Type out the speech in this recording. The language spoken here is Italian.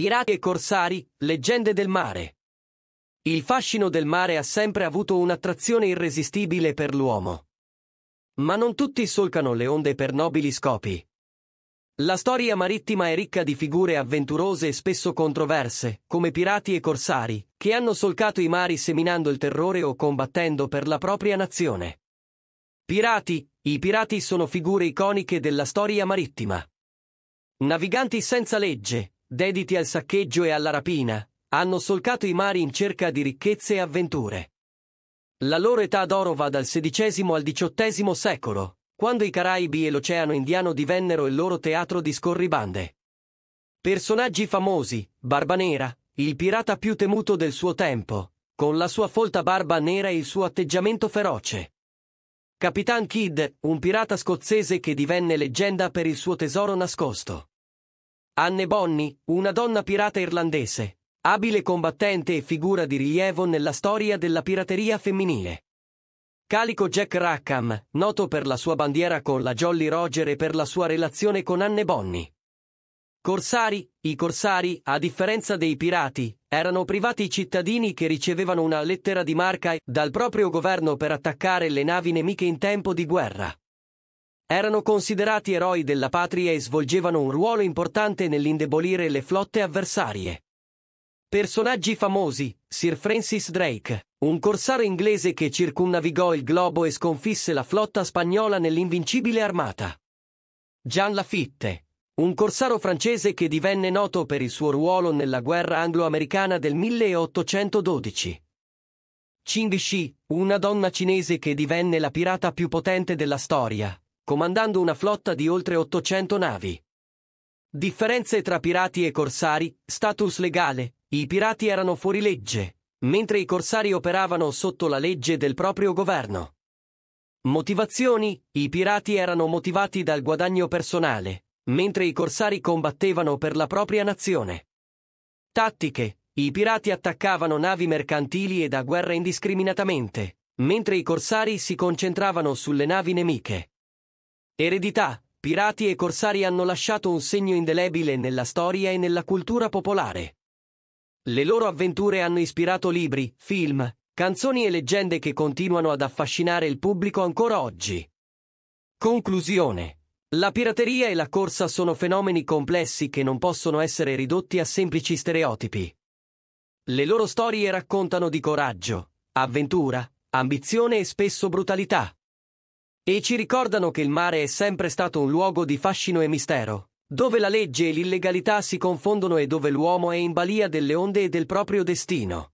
Pirati e Corsari, leggende del mare. Il fascino del mare ha sempre avuto un'attrazione irresistibile per l'uomo. Ma non tutti solcano le onde per nobili scopi. La storia marittima è ricca di figure avventurose e spesso controverse, come pirati e corsari, che hanno solcato i mari seminando il terrore o combattendo per la propria nazione. Pirati, i pirati sono figure iconiche della storia marittima. Naviganti senza legge, dediti al saccheggio e alla rapina, hanno solcato i mari in cerca di ricchezze e avventure. La loro età d'oro va dal XVI al XVIII secolo, quando i Caraibi e l'Oceano Indiano divennero il loro teatro di scorribande. Personaggi famosi, Barbanera, il pirata più temuto del suo tempo, con la sua folta barba nera e il suo atteggiamento feroce. Capitan Kidd, un pirata scozzese che divenne leggenda per il suo tesoro nascosto. Anne Bonny, una donna pirata irlandese, abile combattente e figura di rilievo nella storia della pirateria femminile. Calico Jack Rackham, noto per la sua bandiera con la Jolly Roger e per la sua relazione con Anne Bonny. Corsari, i corsari, a differenza dei pirati, erano privati cittadini che ricevevano una lettera di marca dal proprio governo per attaccare le navi nemiche in tempo di guerra erano considerati eroi della patria e svolgevano un ruolo importante nell'indebolire le flotte avversarie. Personaggi famosi, Sir Francis Drake, un corsaro inglese che circumnavigò il globo e sconfisse la flotta spagnola nell'invincibile armata. Jean Lafitte, un corsaro francese che divenne noto per il suo ruolo nella guerra anglo-americana del 1812. Ching Shi, una donna cinese che divenne la pirata più potente della storia, comandando una flotta di oltre 800 navi. Differenze tra pirati e corsari, status legale, i pirati erano fuorilegge, mentre i corsari operavano sotto la legge del proprio governo. Motivazioni, i pirati erano motivati dal guadagno personale, mentre i corsari combattevano per la propria nazione. Tattiche, i pirati attaccavano navi mercantili e da guerra indiscriminatamente, mentre i corsari si concentravano sulle navi nemiche. Eredità, pirati e corsari hanno lasciato un segno indelebile nella storia e nella cultura popolare. Le loro avventure hanno ispirato libri, film, canzoni e leggende che continuano ad affascinare il pubblico ancora oggi. Conclusione. La pirateria e la corsa sono fenomeni complessi che non possono essere ridotti a semplici stereotipi. Le loro storie raccontano di coraggio, avventura, ambizione e spesso brutalità. E ci ricordano che il mare è sempre stato un luogo di fascino e mistero, dove la legge e l'illegalità si confondono e dove l'uomo è in balia delle onde e del proprio destino.